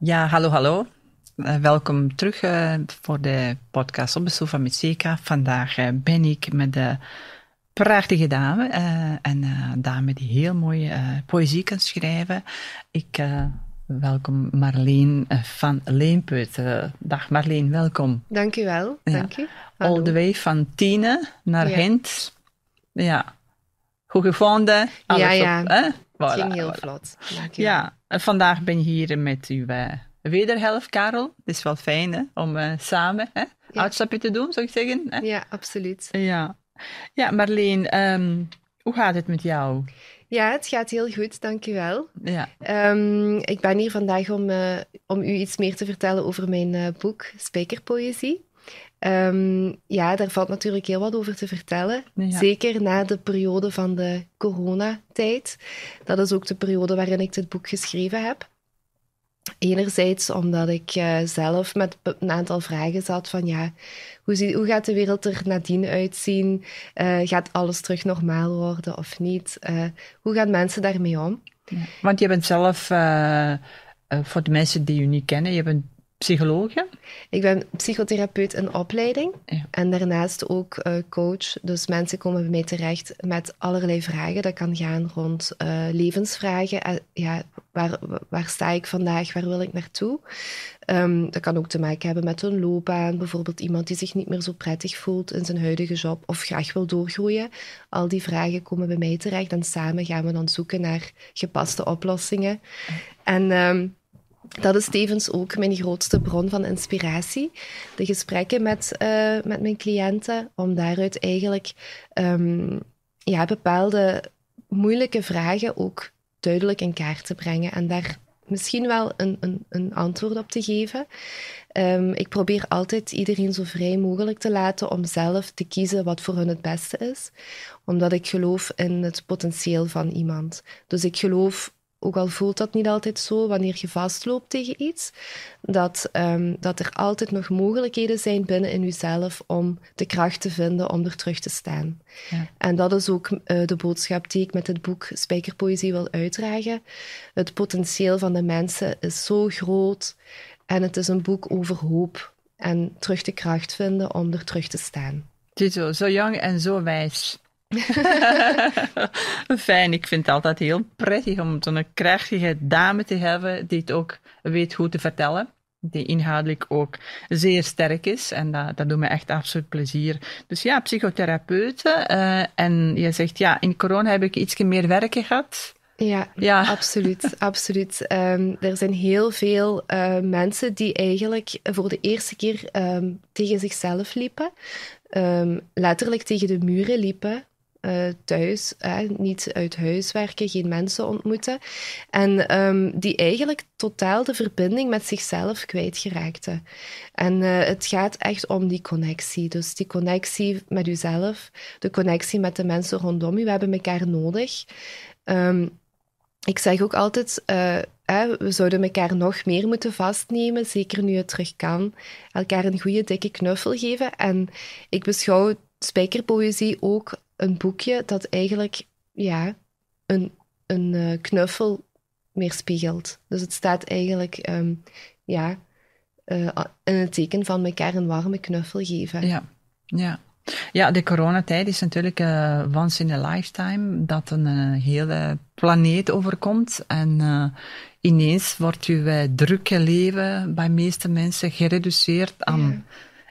Ja, hallo, hallo. Eh, welkom terug eh, voor de podcast op bezoek van Mitseka. Vandaag eh, ben ik met de prachtige dame. en een dame die heel mooie poëzie kan schrijven. Ik welkom Marleen van Leenput. dag Marleen, welkom. Dank u wel, dank u. Hallo. All the way van Tiene naar Gent. Ja, goed gevonden. Alles ja, ja. Het ging heel vlot. Ja, en vandaag ben je hier met uw uh, wederhelft, Karel. Het is wel fijn hè, om eh, samen hè, uitstapje te doen, zou ik zeggen. Hè? Ja, absoluut. Ja, ja Marleen, ehm, hoe gaat het met jou? Ja, het gaat heel goed, dankjewel. Ja. Ehm, ik ben hier vandaag om, eh, om u iets meer te vertellen over mijn boek Spijkerpoëzie. Ehm, ja, daar valt natuurlijk heel wat over te vertellen. Zeker na de periode van de coronatijd. Dat is ook de periode waarin ik dit boek geschreven heb. Enerzijds omdat ik eh, zelf met een aantal vragen zat van ja, hoe, hoe gaat de wereld er nadien uitzien? Uh, gaat alles terug normaal worden of niet? Eh, hoe gaan mensen daarmee om? Want je bent zelf, voor de mensen die je niet kennen, je bent psychologe? Ik ben psychotherapeut in opleiding en daarnaast ook eh, coach. Dus mensen komen bij mij terecht met allerlei vragen. Dat kan gaan rond eh, levensvragen. Eh, ja, waar, waar sta ik vandaag? Waar wil ik naartoe? Ehm, dat kan ook te maken hebben met een loopbaan. Bijvoorbeeld iemand die zich niet meer zo prettig voelt in zijn huidige job of graag wil doorgroeien. Al die vragen komen bij mij terecht en samen gaan we dan zoeken naar gepaste oplossingen. En ehm, dat is tevens ook mijn grootste bron van inspiratie. De gesprekken met, eh, met mijn cliënten, om daaruit eigenlijk ehm, ja, bepaalde moeilijke vragen ook duidelijk in kaart te brengen en daar misschien wel een, een, een antwoord op te geven. Ehm, ik probeer altijd iedereen zo vrij mogelijk te laten om zelf te kiezen wat voor hun het beste is, omdat ik geloof in het potentieel van iemand. Dus ik geloof ook al voelt dat niet altijd zo wanneer je vastloopt tegen iets, dat, ehm, dat er altijd nog mogelijkheden zijn binnen in jezelf om de kracht te vinden om er terug te staan. Ja. En dat is ook eh, de boodschap die ik met het boek Spijkerpoëzie wil uitdragen. Het potentieel van de mensen is zo groot en het is een boek over hoop en terug de kracht vinden om er terug te staan. Tito, zo jong en zo wijs. Fijn, ik vind het altijd heel prettig om zo'n krachtige dame te hebben die het ook weet hoe te vertellen. Die inhoudelijk ook zeer sterk is. En dat, dat doet me echt absoluut plezier. Dus ja, psychotherapeuten. Eh, en je zegt, ja, in corona heb ik iets meer werken gehad. Ja, ja, absoluut. absoluut. Ehm, er zijn heel veel eh, mensen die eigenlijk voor de eerste keer ehm, tegen zichzelf liepen, ehm, letterlijk tegen de muren liepen, eh, thuis, niet uit huis werken, geen mensen ontmoeten. En ehm, die eigenlijk totaal de verbinding met zichzelf kwijtgeraakte. En eh, het gaat echt om die connectie. Dus die connectie met uzelf, de connectie met de mensen rondom u. We hebben elkaar nodig. Ehm, ik zeg ook altijd. Eh, we zouden elkaar nog meer moeten vastnemen, zeker nu het terug kan. Elkaar een goede dikke knuffel geven. En ik beschouw spijkerpoëzie ook een boekje dat eigenlijk ja, een, een eh, knuffel weerspiegelt. Dus het staat eigenlijk ehm, ja, eh, in het teken van elkaar een warme knuffel geven. Ja, ja. Ja, de coronatijd is natuurlijk eh, once in a lifetime dat een hele planeet overkomt. En ineens wordt uw drukke leven bij meeste mensen gereduceerd aan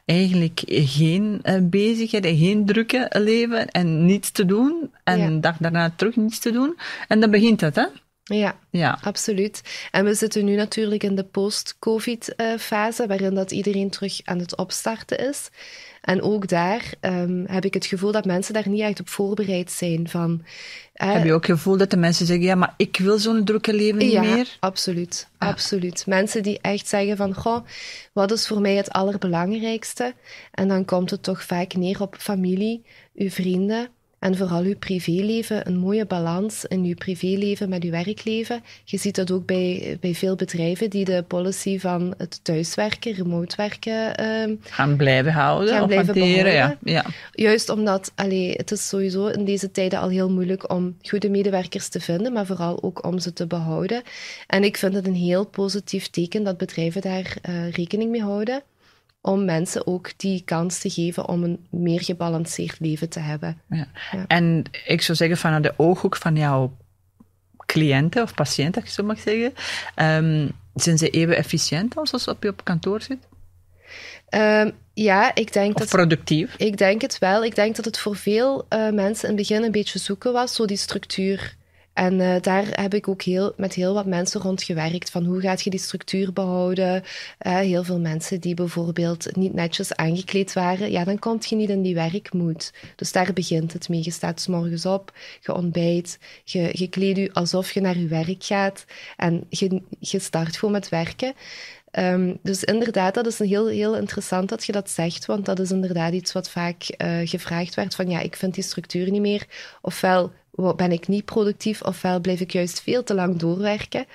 eigenlijk geen uh, bezigheden, geen drukke leven en niets te doen. En ja. dag daarna terug niets te doen. En dan begint dat, hè? Ja, ja, absoluut. En we zitten nu natuurlijk in de post-COVID-fase, eh, waarin dat iedereen terug aan het opstarten is. En ook daar um, heb ik het gevoel dat mensen daar niet echt op voorbereid zijn. Van, eh, heb je ook het gevoel dat de mensen zeggen, ja, maar ik wil zo'n drukke leven niet ja, meer? absoluut. Ah. Absoluut. Mensen die echt zeggen van, goh, wat is voor mij het allerbelangrijkste? En dan komt het toch vaak neer op familie, uw vrienden, en vooral uw privéleven, een mooie balans in uw privéleven met uw werkleven. Je ziet dat ook bij, bij veel bedrijven die de policy van het thuiswerken, remote werken. Ehm, gaan blijven houden. Gaan blijven hanteren, ja, Juist omdat allee, het is sowieso in deze tijden al heel moeilijk om goede medewerkers te vinden, maar vooral ook om ze te behouden. En ik vind het een heel positief teken dat bedrijven daar eh, rekening mee houden om mensen ook die kans te geven om een meer gebalanceerd leven te hebben. Ja. En ik zou zeggen, vanuit de ooghoek van jouw cliënten of patiënten, als je zo mag zeggen, ehm, zijn ze even efficiënt als als op je op kantoor zit? Ehm, ja, ik denk of dat. productief? Ik denk het wel. Ik denk dat het voor veel eh, mensen in het begin een beetje zoeken was, zo die structuur en eh, daar heb ik ook heel, met heel wat mensen rond gewerkt. Van hoe gaat je die structuur behouden? Eh, heel veel mensen die bijvoorbeeld niet netjes aangekleed waren. Ja, dan kom je niet in die werkmoed. Dus daar begint het mee. Je staat morgens op, je ontbijt, je, je kleedt je alsof je naar je werk gaat. En je, je start gewoon met werken. Ehm, dus inderdaad, dat is heel, heel interessant dat je dat zegt, want dat is inderdaad iets wat vaak eh, gevraagd werd van ja, ik vind die structuur niet meer. Ofwel ben ik niet productief, ofwel blijf ik juist veel te lang doorwerken,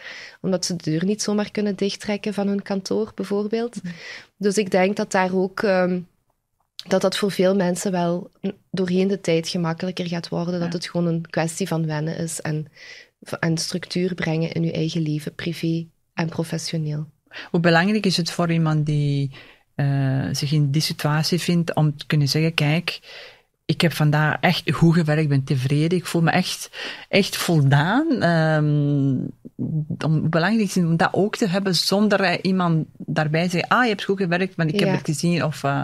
omdat ze de deur niet zomaar kunnen dichttrekken van hun kantoor bijvoorbeeld. Mm. Dus ik denk dat daar ook... Ehm, dat dat voor veel mensen wel doorheen de tijd gemakkelijker gaat worden. Dat het gewoon een kwestie van wennen is en, en structuur brengen in je eigen leven, privé en professioneel. Hoe belangrijk is het voor iemand die eh, zich in die situatie vindt om te kunnen zeggen, kijk, ik heb vandaag echt goed gewerkt, ik ben tevreden, ik voel me echt, echt voldaan. Um, om, belangrijk is het om dat ook te hebben zonder eh, iemand daarbij te zeggen, ah, je hebt goed gewerkt, want ik heb het gezien. Of, eh,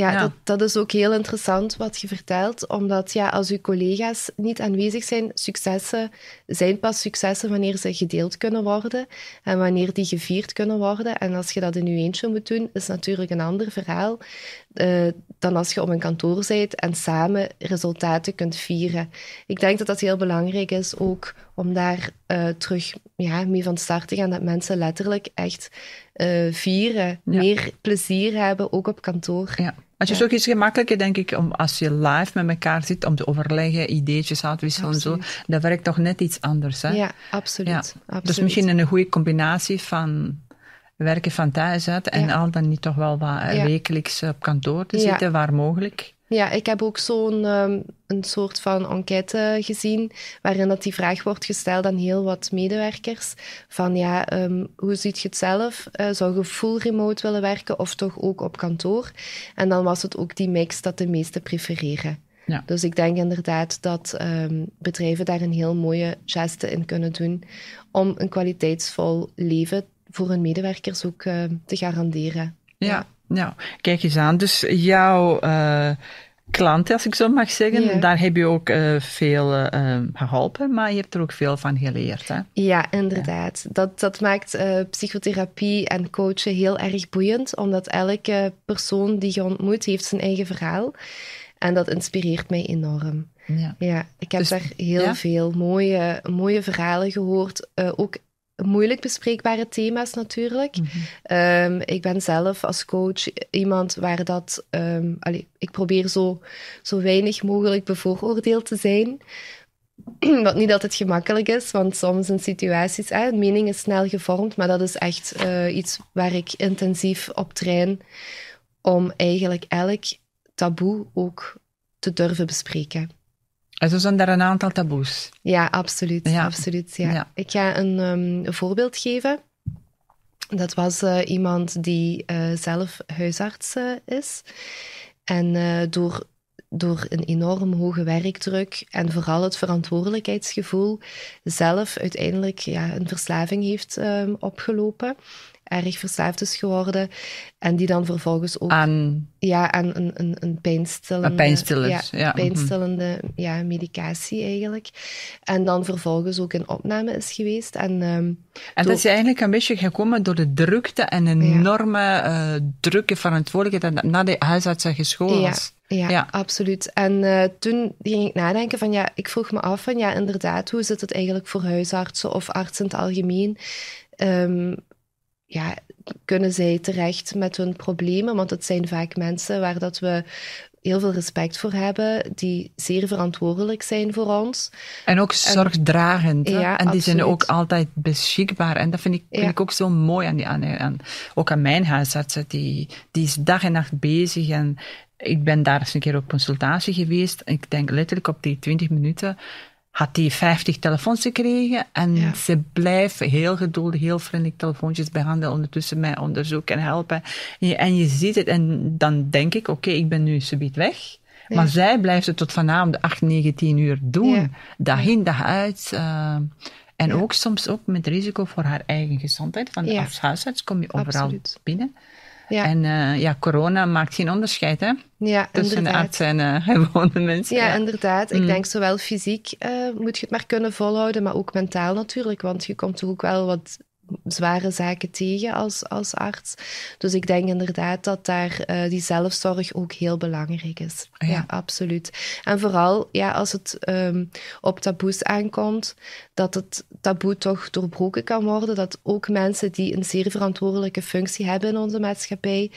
ja, Dat, dat is ook heel interessant wat je vertelt, omdat ja, als uw collega's niet aanwezig zijn, successen zijn pas successen wanneer ze gedeeld kunnen worden en wanneer die gevierd kunnen worden. En als je dat in je eentje moet doen, is natuurlijk een ander verhaal eh, dan als je op een kantoor zit en samen resultaten kunt vieren. Ik denk dat dat heel belangrijk is ook om daar eh, terug ja, mee van start te gaan, dat mensen letterlijk echt eh, vieren, meer plezier hebben, ook op kantoor. Ja. Het is ook iets gemakkelijker, denk ik, om als je live met elkaar zit, om te overleggen, ideetjes uitwisselen en zo. Dat werkt toch net iets anders, hè? Ja, absoluut. Ja. Dus absoluut. Dus misschien een goede combinatie van werken van thuis uit en al dan niet toch wel wat eh, wekelijks op kantoor te zitten, waar mogelijk. Ja, ik heb ook zo'n ehm, een soort van enquête gezien, waarin dat die vraag wordt gesteld aan heel wat medewerkers. Van ja, ehm, hoe ziet je het zelf? Eh, zou je full remote willen werken of toch ook op kantoor? En dan was het ook die mix dat de meesten prefereren. Ja. Dus ik denk inderdaad dat ehm, bedrijven daar een heel mooie geste in kunnen doen om een kwaliteitsvol leven voor hun medewerkers ook te garanderen. ja. Nou, kijk eens aan. Dus jouw eh, klant, als ik zo mag zeggen, daar heb je ook eh, veel eh, ehm, geholpen, maar je hebt er ook veel van geleerd. Hè? Ja, inderdaad. Dat, dat maakt psychotherapie en coachen heel erg boeiend, omdat elke persoon die je ontmoet heeft zijn eigen verhaal. En dat inspireert mij enorm. Ja, ja ik heb dus daar heel veel mooie, mooie verhalen gehoord. Uh, ook moeilijk bespreekbare thema's natuurlijk. Ehm, ik ben zelf als coach iemand waar dat... Um, ik probeer zo, zo weinig mogelijk bevooroordeeld te zijn. Wat niet altijd gemakkelijk is, want soms in situaties... Eh, een mening is snel gevormd, maar dat is echt eh, iets waar ik intensief op train. Om eigenlijk elk taboe ook te durven bespreken. En zo zijn daar een aantal taboes. Ja, absoluut. absoluut ja. Ik ga ehm, een, voorbeeld geven. Dat was eh, iemand die eh, zelf huisarts eh, is. En door, door een enorm hoge werkdruk en vooral het verantwoordelijkheidsgevoel zelf uiteindelijk ja, een verslaving heeft ehm, opgelopen erg verslaafd is geworden. En die dan vervolgens ook... Aan... Ja, en een, een, een pijnstillende... ja. ja. Mhm. Pijnstillende ja, medicatie eigenlijk. En dan vervolgens ook in opname is geweest. En, ehm, en dat is eigenlijk een beetje gekomen door de drukte en enorme ja. uh, eh, drukke verantwoordelijkheid na de huisarts en gescholen ja. Ja, ja, absoluut. En eh, toen ging ik nadenken van ja, ik vroeg me af van ja, inderdaad, hoe zit het eigenlijk voor huisartsen of artsen in het algemeen? Ehm, ja, kunnen zij terecht met hun problemen. Want het zijn vaak mensen waar dat we heel veel respect voor hebben, die zeer verantwoordelijk zijn voor ons. En ook zorgdragend. En, die zijn ook altijd beschikbaar. En dat vind ik, vind ik ook zo mooi aan die aan, ook aan mijn huisartsen. Die, die is dag en nacht bezig. En ik ben daar eens een keer op consultatie geweest. Ik denk letterlijk op die 20 minuten had hij 50 telefoons gekregen. En ze blijft heel geduldig, heel vriendelijk telefoontjes behandelen, ondertussen mij onderzoeken en helpen. En je, ziet het, en dan denk ik, oké, ik ben nu subit weg. Maar zij blijft het tot vanavond 8, 9, 10 uur doen. Ja. Dag in, dag uit. Eh, en ook soms ook met risico voor haar eigen gezondheid. Want als huisarts kom je overal binnen. Ja. En eh, ja, corona maakt geen onderscheid, hè? Ja, Tussen inderdaad. arts en uh, gewone mensen. Ja, inderdaad. Ik mm. denk zowel fysiek eh, moet je het maar kunnen volhouden, maar ook mentaal natuurlijk. Want je komt toch ook wel wat zware zaken tegen als, als arts. Dus ik denk inderdaad dat daar eh, die zelfzorg ook heel belangrijk is. Ah, ja. absoluut. En vooral ja, als het ehm, op taboes aankomt, dat het taboe toch doorbroken kan worden. Dat ook mensen die een zeer verantwoordelijke functie hebben in onze maatschappij,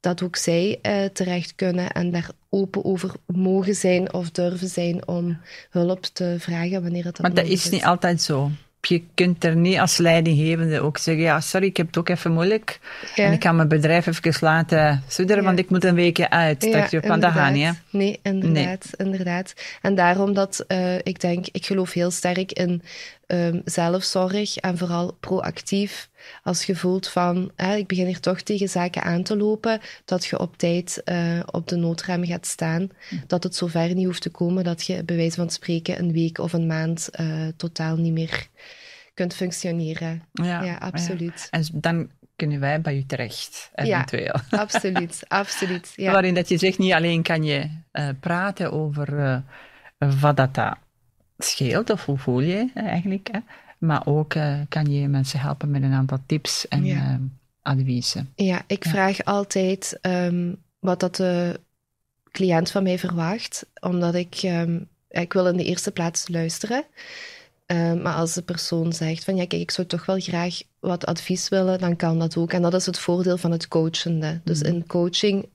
dat ook zij eh, terecht kunnen en daar open over mogen zijn of durven zijn om hulp te vragen wanneer het is. Maar dat is niet altijd zo je kunt er niet als leidinggevende ook zeggen, ja, sorry, ik heb het ook even moeilijk. En ik kan mijn bedrijf even laten sudderen, want ik moet een weekje uit. dat, je, van, dat niet, Nee, inderdaad, nee. inderdaad. En daarom dat eh, ik denk, ik geloof heel sterk in um, zelfzorg en vooral proactief. Als je voelt van, ik begin hier toch tegen zaken aan te lopen, dat je op tijd eh, op de noodrem gaat staan. Hm. Dat het zover niet hoeft te komen dat je bij wijze van spreken een week of een maand eh, totaal niet meer kunt functioneren. Ja, absoluut. En dan kunnen wij bij u terecht, eventueel. Ja, absoluut, absoluut. Ja. Waarin dat je zegt, niet alleen kan je eh, praten over uh, Vadata, scheelt of hoe voel je eigenlijk. Hè? Maar ook eh, kan je mensen helpen met een aantal tips en ehm, adviezen. Ja, ik vraag altijd ehm, wat dat de cliënt van mij verwacht, omdat ik, ehm, ik wil in de eerste plaats luisteren. maar als de persoon zegt van ja, kijk, ik zou toch wel graag wat advies willen, dan kan dat ook. En dat is het voordeel van het coachende. Dus mm. in coaching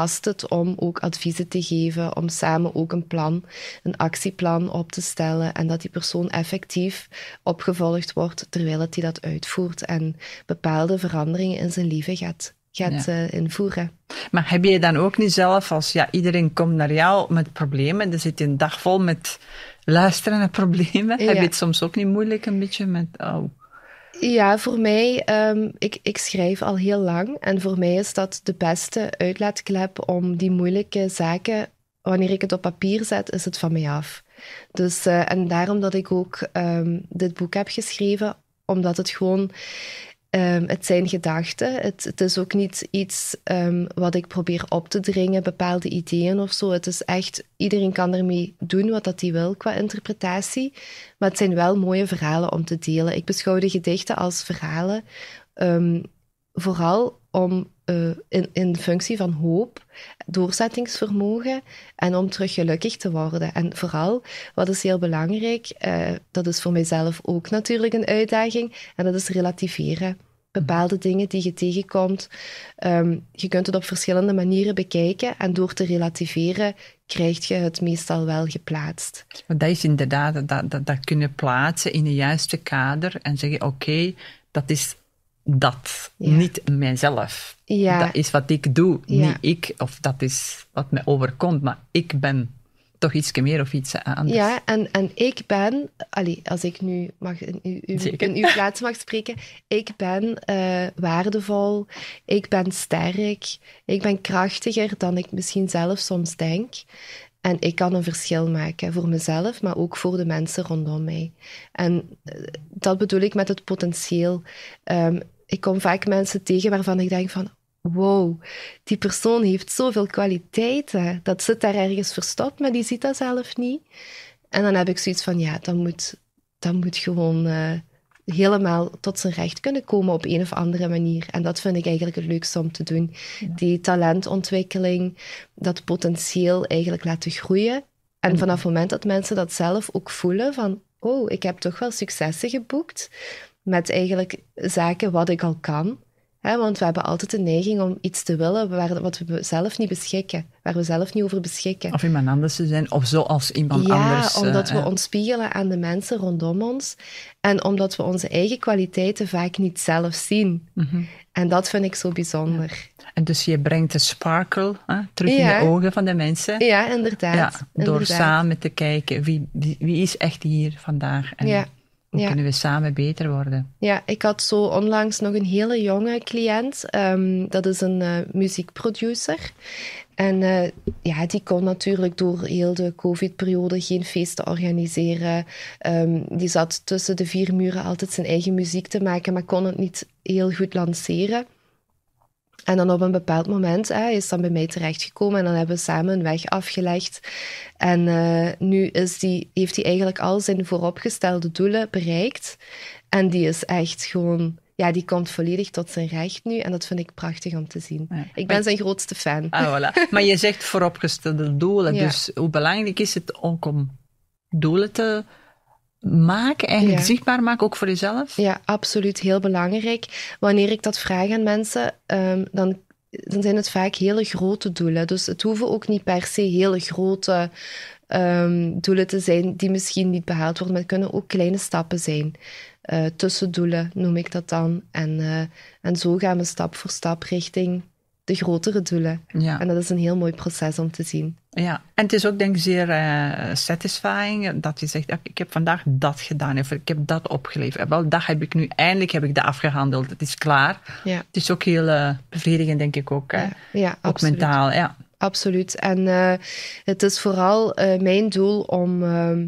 past het om ook adviezen te geven, om samen ook een plan, een actieplan op te stellen en dat die persoon effectief opgevolgd wordt terwijl dat hij dat uitvoert en bepaalde veranderingen in zijn leven gaat gaat eh, invoeren. Maar heb je dan ook niet zelf, als ja, iedereen komt naar jou met problemen, dan zit je een dag vol met luisteren naar problemen, heb je het soms ook niet moeilijk een beetje met, oh, ja, voor mij, ehm, ik, ik schrijf al heel lang en voor mij is dat de beste uitlaatklep om die moeilijke zaken, wanneer ik het op papier zet, is het van mij af. Dus, eh, en daarom dat ik ook ehm, dit boek heb geschreven, omdat het gewoon Ehm, het zijn gedachten. Het, het, is ook niet iets ehm, wat ik probeer op te dringen, bepaalde ideeën of zo. Het is echt, iedereen kan ermee doen wat dat hij wil qua interpretatie. Maar het zijn wel mooie verhalen om te delen. Ik beschouw de gedichten als verhalen, ehm, vooral om eh, in, in functie van hoop, doorzettingsvermogen en om terug gelukkig te worden. En vooral, wat is heel belangrijk, eh, dat is voor mijzelf ook natuurlijk een uitdaging, en dat is relativeren bepaalde dingen die je tegenkomt. Ehm, je kunt het op verschillende manieren bekijken en door te relativeren krijg je het meestal wel geplaatst. Maar dat is inderdaad, dat, dat, dat kunnen plaatsen in de juiste kader en zeggen, oké, dat is dat, niet mijzelf. Ja. Dat is wat ik doe, niet ik, of dat is wat mij overkomt, maar ik ben toch iets meer of iets anders. Ja, en, en ik ben, allee, als ik nu mag in, uw plaats mag spreken, ik ben eh, waardevol, ik ben sterk, ik ben krachtiger dan ik misschien zelf soms denk. En ik kan een verschil maken voor mezelf, maar ook voor de mensen rondom mij. En eh, dat bedoel ik met het potentieel. Ehm, ik kom vaak mensen tegen waarvan ik denk van, wow, die persoon heeft zoveel kwaliteiten. Dat zit daar ergens verstopt, maar die ziet dat zelf niet. En dan heb ik zoiets van, ja, dat moet, dat moet gewoon eh, helemaal tot zijn recht kunnen komen op een of andere manier. En dat vind ik eigenlijk het leukste om te doen. Die talentontwikkeling, dat potentieel eigenlijk laten groeien. En vanaf het moment dat mensen dat zelf ook voelen van, oh, ik heb toch wel successen geboekt met eigenlijk zaken wat ik al kan want we hebben altijd de neiging om iets te willen waar, wat we zelf niet beschikken, waar we zelf niet over beschikken. Of iemand anders te zijn, of zoals iemand anders. Ja, eh, omdat we ons spiegelen aan de mensen rondom ons en omdat we onze eigen kwaliteiten vaak niet zelf zien. Mhm. En dat vind ik zo bijzonder. En dus je brengt de sparkle hè, terug in de ogen van de mensen. Ja, inderdaad. door inderdaad. samen te kijken wie, wie is echt hier vandaag. En ja. Hoe kunnen we samen beter worden? Ja, ik had zo onlangs nog een hele jonge cliënt. Ehm, dat is een eh, muziekproducer. En eh, ja, die kon natuurlijk door heel de COVID-periode geen feesten organiseren. Ehm, die zat tussen de vier muren altijd zijn eigen muziek te maken, maar kon het niet heel goed lanceren. En dan op een bepaald moment is dan bij mij terechtgekomen en dan hebben we samen een weg afgelegd. En eh, nu is die, heeft hij eigenlijk al zijn vooropgestelde doelen bereikt. En die is echt gewoon ja, die komt volledig tot zijn recht nu. En dat vind ik prachtig om te zien. Ik ben zijn grootste fan. Ah, voilà. maar je zegt vooropgestelde doelen. Dus hoe belangrijk is het ook om doelen te maken, eigenlijk zichtbaar maken, ook voor jezelf? Ja, absoluut heel belangrijk. Wanneer ik dat vraag aan mensen, ehm, dan, dan zijn het vaak hele grote doelen. Dus het hoeven ook niet per se hele grote ehm, doelen te zijn die misschien niet behaald worden, maar het kunnen ook kleine stappen zijn. Eh, tussendoelen noem ik dat dan. En, eh, en zo gaan we stap voor stap richting de grotere doelen. Ja. En dat is een heel mooi proces om te zien. Ja, en het is ook denk ik zeer eh, satisfying dat je zegt, ik heb vandaag dat gedaan of ik heb dat opgeleverd. Wel, dat heb ik nu, eindelijk heb ik dat afgehandeld, het is klaar. Ja. Het is ook heel eh, bevredigend denk ik ook, ja. Hè? ook absoluut. mentaal. Ja. Absoluut. En eh, het is vooral mijn doel om... Ehm,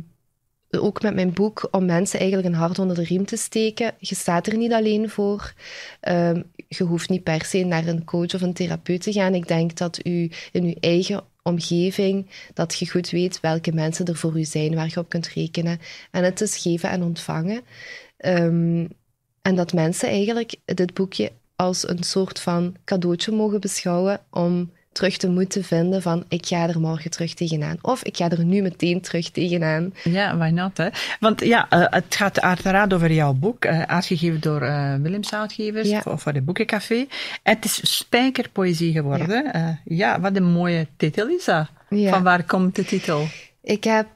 ook met mijn boek, om mensen eigenlijk een hart onder de riem te steken. Je staat er niet alleen voor. Ehm, je hoeft niet per se naar een coach of een therapeut te gaan. Ik denk dat u in uw eigen omgeving, dat je goed weet welke mensen er voor u zijn, waar je op kunt rekenen. En het is geven en ontvangen. Ehm, en dat mensen eigenlijk dit boekje als een soort van cadeautje mogen beschouwen om terug te moeten vinden van ik ga er morgen terug tegenaan. Of ik ga er nu meteen terug tegenaan. Ja, why not? Hè? Want ja, eh, het gaat uiteraard over jouw boek, uh, uitgegeven door uh, Willems Uitgevers ja. voor, de Boekencafé. Het is spijkerpoëzie geworden. Ja, ja wat een mooie titel is dat. Van waar komt de titel? Ik heb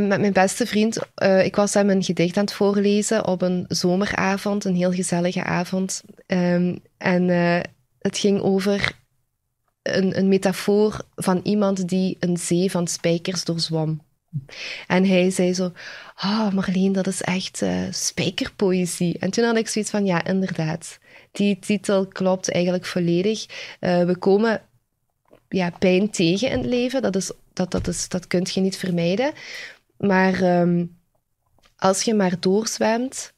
met mijn beste vriend, ik was hem een gedicht aan het voorlezen op een zomeravond, een heel gezellige avond. Ehm, en het ging over een, een metafoor van iemand die een zee van spijkers doorzwom. En hij zei zo, oh Marleen, dat is echt uh, spijkerpoëzie. En toen had ik zoiets van, ja, inderdaad. Die titel klopt eigenlijk volledig. Eh, we komen ja, pijn tegen in het leven, dat, is, dat, dat, is, dat kun je niet vermijden. Maar ehm, als je maar doorzwemt,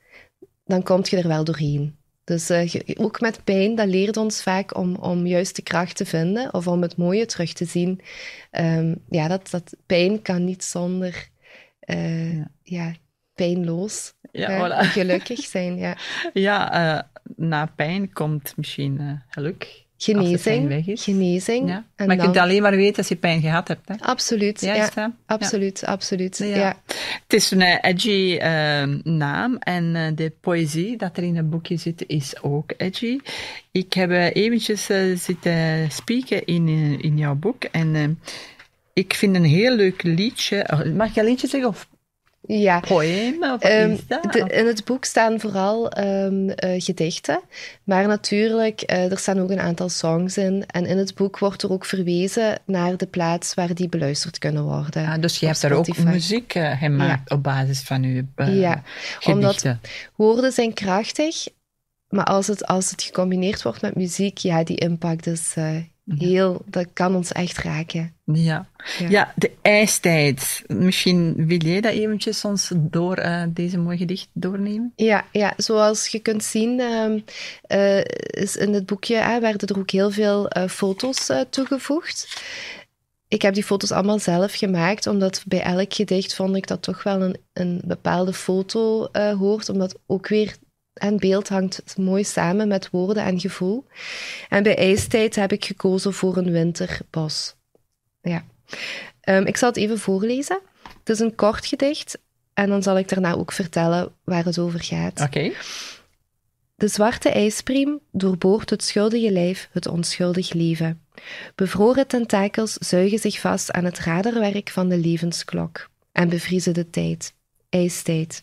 dan kom je er wel doorheen. Dus eh, ook met pijn, dat leert ons vaak om, om juist de kracht te vinden of om het mooie terug te zien. Ehm, ja, dat, dat pijn kan niet zonder eh, ja. pijnloos ja, eh, gelukkig zijn. Ja, ja na pijn komt misschien geluk genezing. Genezing. Ja. maar je kunt alleen maar weten als je pijn gehad hebt. Hè? Absoluut. Ja, ja. absoluut, absoluut. Ja. Het is een eh, edgy ehm, naam en eh, de poëzie dat er in het boekje zit is ook edgy. Ik heb eh, eventjes zitten spieken in, in jouw boek en ik vind een heel leuk liedje. Mag ik een liedje zeggen of ja. Ehm, in het boek staan vooral ehm, eh, gedichten, maar natuurlijk, uh, er staan ook een aantal songs in. En in het boek wordt er ook verwezen naar de plaats waar die beluisterd kunnen worden. Ah, dus je hebt daar ook muziek gemaakt eh, op basis van je ja, gedichten. Omdat woorden zijn krachtig, maar als het, als het gecombineerd wordt met muziek, ja, die impact is heel, dat kan ons echt raken. Ja. ja. de ijstijd. Misschien wil jij dat eventjes ons door eh, deze mooie gedicht doornemen? Ja, ja, zoals je kunt zien uh, is in het boekje werden er ook heel veel eh, foto's toegevoegd. Ik heb die foto's allemaal zelf gemaakt, omdat bij elk gedicht vond ik dat toch wel een, een bepaalde foto hoort, omdat ook weer en beeld hangt mooi samen met woorden en gevoel. En bij ijstijd heb ik gekozen voor een winterbos. Ja. Ehm, ik zal het even voorlezen. Het is een kort gedicht en dan zal ik daarna ook vertellen waar het over gaat. Oké. De zwarte ijspriem doorboort het schuldige lijf, het onschuldig leven. Bevroren tentakels zuigen zich vast aan het raderwerk van de levensklok en bevriezen de tijd, ijstijd.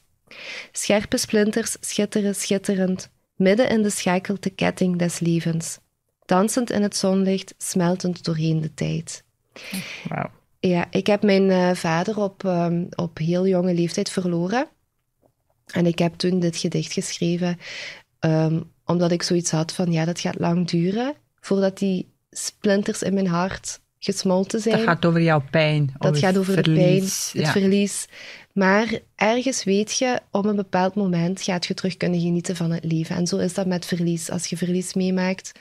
Scherpe splinters schitteren schitterend, midden in de schakel ketting des levens. Dansend in het zonlicht, smeltend doorheen de tijd. Ja, ik heb mijn eh, vader op, ehm, op heel jonge leeftijd verloren. En ik heb toen dit gedicht geschreven, ehm, omdat ik zoiets had van, ja, dat gaat lang duren voordat die splinters in mijn hart gesmolten zijn. Dat gaat over jouw pijn. Dat gaat over verlies, pijn, het verlies. Maar ergens weet je, op een bepaald moment gaat je terug kunnen genieten van het leven. En zo is dat met verlies. Als je verlies meemaakt,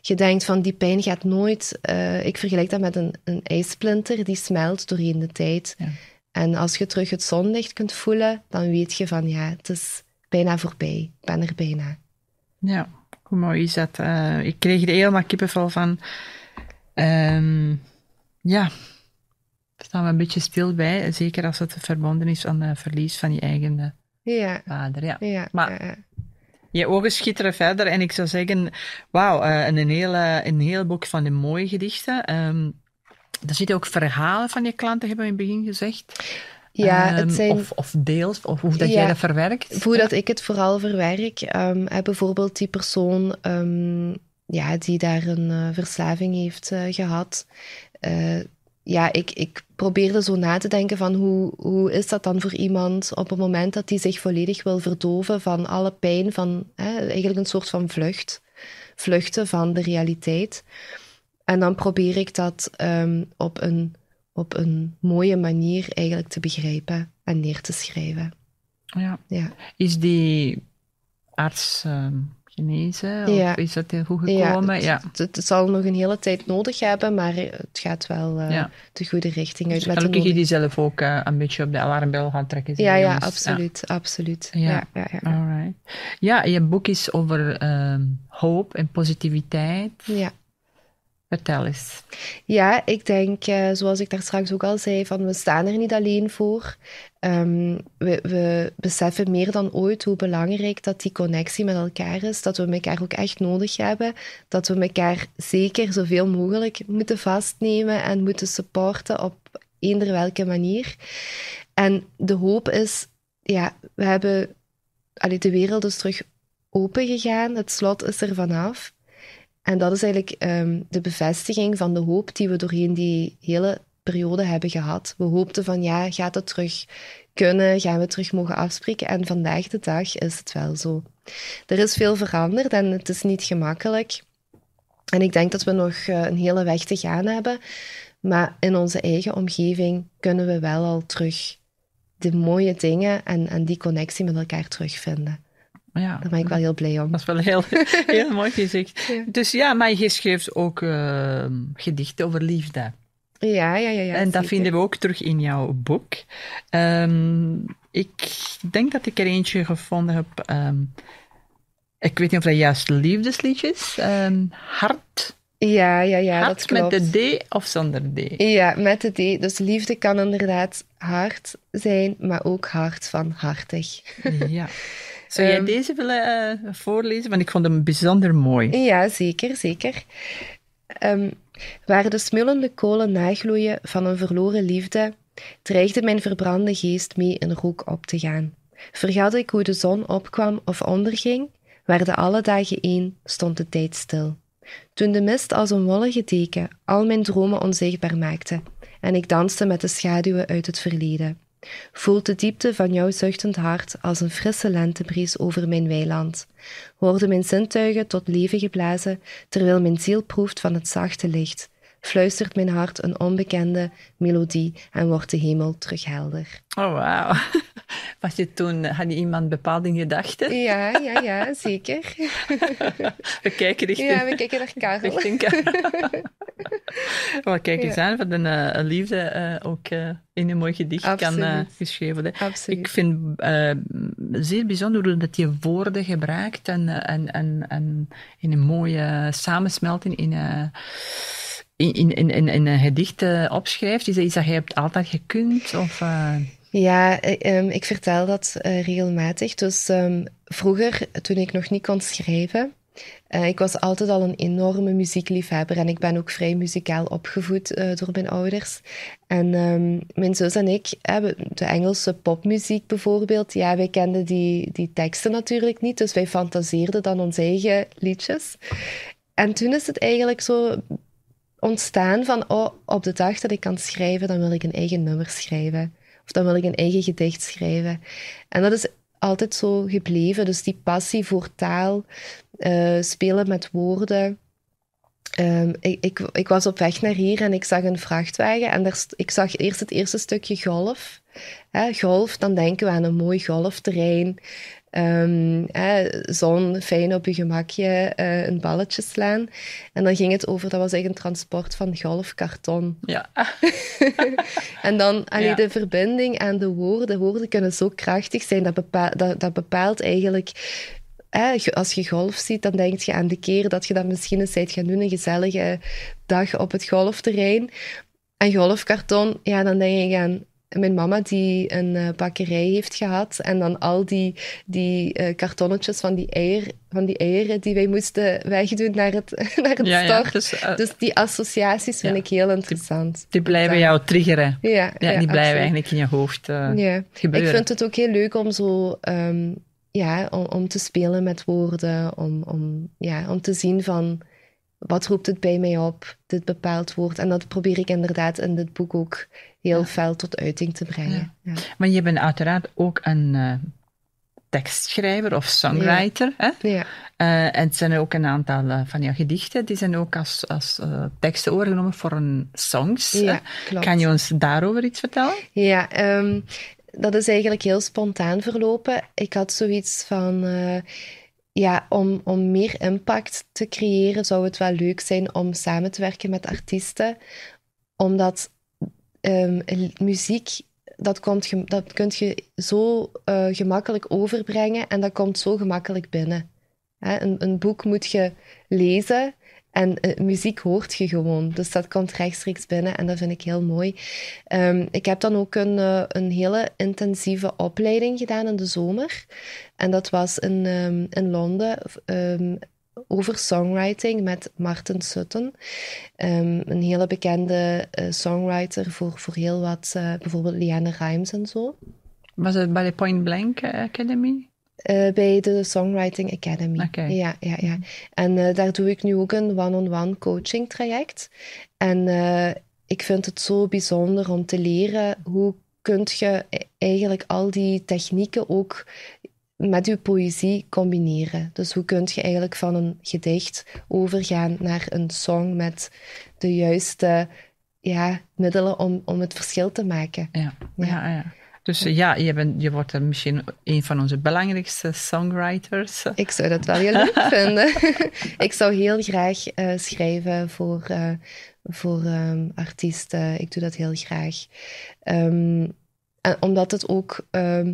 je denkt van die pijn gaat nooit. Eh, ik vergelijk dat met een, een ijsplinter die smelt doorheen de tijd. En als je terug het zonlicht kunt voelen, dan weet je van ja, het is bijna voorbij. Ik ben er bijna. Ja, hoe mooi is dat? Eh, ik kreeg er helemaal kippenval van. Um, ja, staan we een beetje stil bij, zeker als het verbonden is aan het verlies van je eigen eh, vader. Ja. maar je ogen schitteren verder en ik zou zeggen, wauw, eh, een, eh, een heel boek van de mooie gedichten. Um, er zitten ook verhalen van je klanten, hebben we in het begin gezegd. Ja, ehm, of, of deels, of hoe dat jij dat verwerkt? Hoe dat ik het vooral verwerk. Ehm, bijvoorbeeld die persoon ja, die daar een verslaving heeft gehad ja, ik, ik probeerde zo na te denken van hoe, hoe is dat dan voor iemand op het moment dat hij zich volledig wil verdoven van alle pijn, van hè, eigenlijk een soort van vlucht, vluchten van de realiteit. En dan probeer ik dat ehm, op, een, op een mooie manier eigenlijk te begrijpen en neer te schrijven. Ja. ja. Is die arts... Ehm, genezen? Of ja. is dat heel goed gekomen? Ja, het, zal nog een hele tijd nodig hebben, maar eh, het gaat wel eh, de goede richting uit. Dus gelukkig je die zelf ook eh, een beetje op de alarmbel gaan trekken. Ja, ja, absoluut, absoluut. Ja. Ja, ja, je boek is over ehm, hoop en positiviteit. Ja. Vertel eens. Ja, ik denk, eh, zoals ik daar straks ook al zei, van we staan er niet alleen voor. Ehm, we, we, beseffen meer dan ooit hoe belangrijk dat die connectie met elkaar is, dat we elkaar ook echt nodig hebben, dat we elkaar zeker zoveel mogelijk moeten vastnemen en moeten supporten op eender welke manier. En de hoop is, ja, we hebben, allee, de wereld is terug open gegaan, het slot is er vanaf. En dat is eigenlijk ehm, de bevestiging van de hoop die we doorheen die hele periode hebben gehad. We hoopten van ja, gaat het terug kunnen, gaan we terug mogen afspreken. En vandaag de dag is het wel zo. Er is veel veranderd en het is niet gemakkelijk. En ik denk dat we nog eh, een hele weg te gaan hebben. Maar in onze eigen omgeving kunnen we wel al terug de mooie dingen en, en die connectie met elkaar terugvinden. Ja, Daar ben ik wel heel blij om. Dat is wel heel, heel mooi gezegd. Dus ja, maar je schreef ook ehm, gedichten over liefde. Ja, ja, ja. ja en dat vinden we ook terug in jouw boek. Ehm, ik denk dat ik er eentje gevonden heb. Ehm, ik weet niet of dat juist liefdesliedjes. Um, hart. Ja, ja, ja. dat klopt. met de D of zonder D? Ja, met de D. Dus liefde kan inderdaad hard zijn, maar ook hart van hartig. Ja. Zou jij ehm, deze willen eh, voorlezen? Want ik vond hem bijzonder mooi. Ja, zeker, zeker. Um, waar de smullende kolen nagloeien van een verloren liefde, dreigde mijn verbrande geest mee in rook op te gaan. Vergat ik hoe de zon opkwam of onderging, de alle dagen één, stond de tijd stil. Toen de mist als een wollige deken al mijn dromen onzichtbaar maakte en ik danste met de schaduwen uit het verleden. Voelt de diepte van jouw zuchtend hart als een frisse lentebries over mijn weiland. Worden mijn zintuigen tot leven geblazen, terwijl mijn ziel proeft van het zachte licht fluistert mijn hart een onbekende melodie en wordt de hemel terug helder. Oh, wow! Was je toen, had je iemand bepaald in gedachten? Ja, ja, ja, zeker. We kijken richting... Ja, we kijken naar Karel. Richting Karel. kijk eens ja. aan, wat een eh, liefde eh, ook eh, in een mooi gedicht kan geschreven worden. Absoluut. Ik vind zeer bijzonder dat je woorden gebruikt en, en, en, en in een mooie samensmelting in in, in, in, in een gedicht eh, opschrijft? Is dat iets dat je hebt altijd gekund? Of, eh? Ja, eh, ehm, ik vertel dat regelmatig. Dus vroeger, toen ik nog niet kon schrijven, ik was altijd al een enorme muziekliefhebber en ik ben ook vrij muzikaal opgevoed door mijn ouders. En ehm, mijn zus en ik hebben de Engelse popmuziek bijvoorbeeld. Ja, wij kenden die, die teksten natuurlijk niet, dus wij fantaseerden dan onze eigen liedjes. En toen is het eigenlijk zo ontstaan van, oh, op de dag dat ik kan schrijven, dan wil ik een eigen nummer schrijven. Of dan wil ik een eigen gedicht schrijven. En dat is altijd zo gebleven. Dus die passie voor taal, eh, spelen met woorden. Ehm, ik, ik, ik, was op weg naar hier en ik zag een vrachtwagen en daar, ik zag eerst het eerste stukje golf. Hè, golf, dan denken we aan een mooi golfterrein. Ehm, zon, fijn op je gemakje eh, een balletje slaan. En dan ging het over, dat was eigenlijk een transport van golfkarton. Ja. en dan allee, de verbinding aan de woorden. Woorden kunnen zo krachtig zijn, dat, bepaalt, dat, bepaalt eigenlijk als je golf ziet, dan denk je aan de keer dat je dat misschien eens bent gaan doen, een gezellige dag op het golfterrein. En golfkarton, ja, dan denk je aan mijn mama die een eh, bakkerij heeft gehad. En dan al die, die uh, kartonnetjes van die, eier, van die eieren die wij moesten wegdoen naar het, naar het stort. Dus, eh, dus, die associaties vind ik heel interessant. Die, blijven jou triggeren. Ja, die blijven eigenlijk in je hoofd uh, gebeuren. Ik vind het ook heel leuk om zo... Ehm, ja, om, om, te spelen met woorden, om, om, ja, om te zien van wat roept het bij mij op? Dit bepaald woord. En dat probeer ik inderdaad in dit boek ook heel ja. fel tot uiting te brengen. Ja. Maar je bent uiteraard ook een eh, tekstschrijver of songwriter. Hè? Uh, en het zijn ook een aantal eh, van jouw gedichten, die zijn ook als, als teksten overgenomen voor een songs. Kan je ons daarover iets vertellen? Ja, ehm, dat is eigenlijk heel spontaan verlopen. Ik had zoiets van ja, om, om meer impact te creëren, zou het wel leuk zijn om samen te werken met artiesten. Omdat ehm, muziek, dat, komt, dat kun je zo eh, gemakkelijk overbrengen en dat komt zo gemakkelijk binnen. hè een, een boek moet je lezen en eh, muziek hoort je gewoon. Dus dat komt rechtstreeks binnen en dat vind ik heel mooi. Ehm, ik heb dan ook een, eh, een hele intensieve opleiding gedaan in de zomer. En dat was in, ehm, in Londen ehm, over songwriting met Martin Sutton. een hele bekende eh, songwriter voor, voor heel wat, bijvoorbeeld Liane Rimes en zo. Was het bij de Point Blank Academy? Eh, bij de Songwriting Academy. Ja, ja, ja. En eh, daar doe ik nu ook een one-on-one coaching traject. En eh, ik vind het zo bijzonder om te leren hoe kunt je e-, eigenlijk al die technieken ook met je poëzie combineren. Dus hoe kun je eigenlijk van een gedicht overgaan naar een song met de juiste ja, middelen om, om het verschil te maken. ja, ja. ja. Dus ja, je, bent, je wordt misschien een van onze belangrijkste songwriters. Ik zou dat wel heel leuk vinden. ik zou heel graag eh, schrijven voor, eh, voor ehm, artiesten. Ik doe dat heel graag. Ehm, en omdat het ook... Ehm,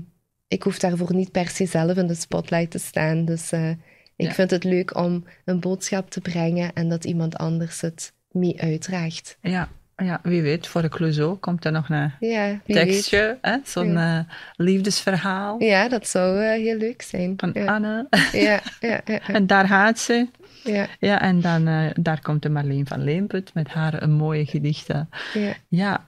ik hoef daarvoor niet per se zelf in de spotlight te staan. Dus eh, ik vind het leuk om een boodschap te brengen en dat iemand anders het mee uitdraagt. Ja, ja, wie weet, voor de Clouseau komt er nog een ja, tekstje, hè? zo'n eh, liefdesverhaal. Ja, dat zou eh, heel leuk zijn. Van ja. Anne. Ja, ja, en daar haat ze. Ja. ja en dan eh, daar komt de Marleen van Leemput met haar een mooie gedichten. Ja,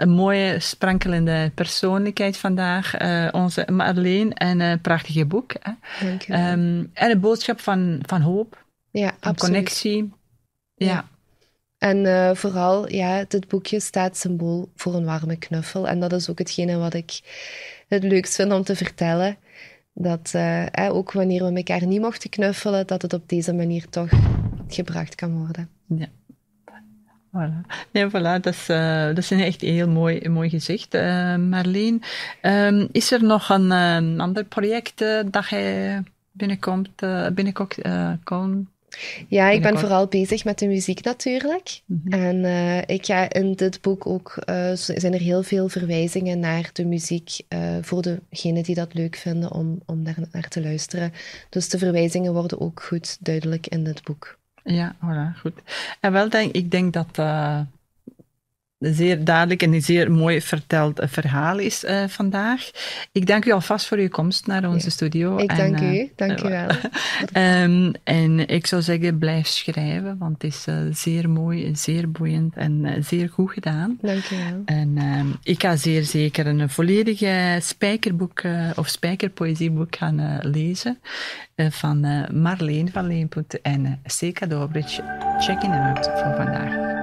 een mooie sprankelende persoonlijkheid vandaag, onze Marleen, en een prachtige boek. Hè? Dank je ehm, en een boodschap van, van hoop, ja, van absoluut. connectie. ja. En eh, vooral, ja, dit boekje staat symbool voor een warme knuffel. En dat is ook hetgene wat ik het leukst vind om te vertellen. Dat eh, eh, ook wanneer we elkaar niet mochten knuffelen, dat het op deze manier toch gebracht kan worden. Ja. Voilà. Nee, voilà, dat is, uh, dat echt een heel mooi, gezicht, Marleen. Ehm, is er nog een, ander project dat jij binnenkomt, binnenkomt ja, ik ben vooral bezig met de muziek natuurlijk. Mhm. En eh, ik ga in dit boek ook, uh, zijn er heel veel verwijzingen naar de muziek eh, voor degenen die dat leuk vinden om, om daar naar te luisteren. Dus de verwijzingen worden ook goed duidelijk in dit boek. Ja, voilà, goed. En wel denk ik denk dat zeer duidelijk en een zeer mooi verteld eh, verhaal is eh, vandaag. Ik dank u alvast voor uw komst naar onze studio. Ik en, dank u, eh, dank u wel. Ehm, en ik zou zeggen, blijf schrijven, want het is zeer mooi, zeer boeiend en zeer goed gedaan. Dank u wel. En ehm, ik ga zeer zeker een volledige spijkerboek of spijkerpoëzieboek gaan lezen van Marleen van Leemput en Seka Dobrich. Check in out van vandaag.